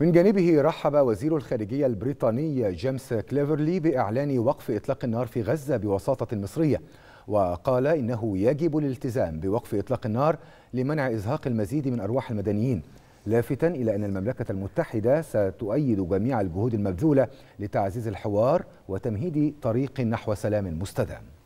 من جانبه رحب وزير الخارجية البريطاني جيمس كليفرلي بإعلان وقف إطلاق النار في غزة بوساطة مصرية وقال إنه يجب الالتزام بوقف إطلاق النار لمنع إزهاق المزيد من أرواح المدنيين لافتا إلى أن المملكة المتحدة ستؤيد جميع الجهود المبذولة لتعزيز الحوار وتمهيد طريق نحو سلام مستدام